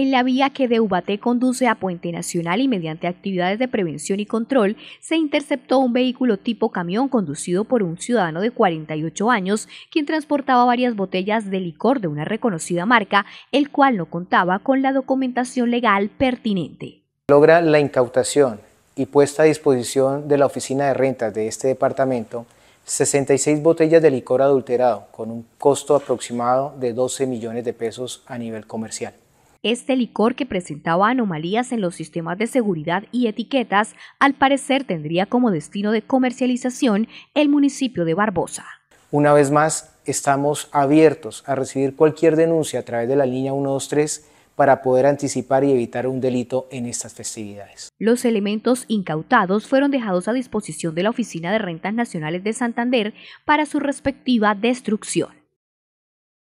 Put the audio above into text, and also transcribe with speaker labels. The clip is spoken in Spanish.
Speaker 1: en la vía que de conduce a Puente Nacional y mediante actividades de prevención y control se interceptó un vehículo tipo camión conducido por un ciudadano de 48 años quien transportaba varias botellas de licor de una reconocida marca, el cual no contaba con la documentación legal pertinente.
Speaker 2: Logra la incautación y puesta a disposición de la Oficina de Rentas de este departamento 66 botellas de licor adulterado con un costo aproximado de 12 millones de pesos a nivel comercial.
Speaker 1: Este licor que presentaba anomalías en los sistemas de seguridad y etiquetas, al parecer tendría como destino de comercialización el municipio de Barbosa.
Speaker 2: Una vez más, estamos abiertos a recibir cualquier denuncia a través de la línea 123 para poder anticipar y evitar un delito en estas festividades.
Speaker 1: Los elementos incautados fueron dejados a disposición de la Oficina de Rentas Nacionales de Santander para su respectiva destrucción.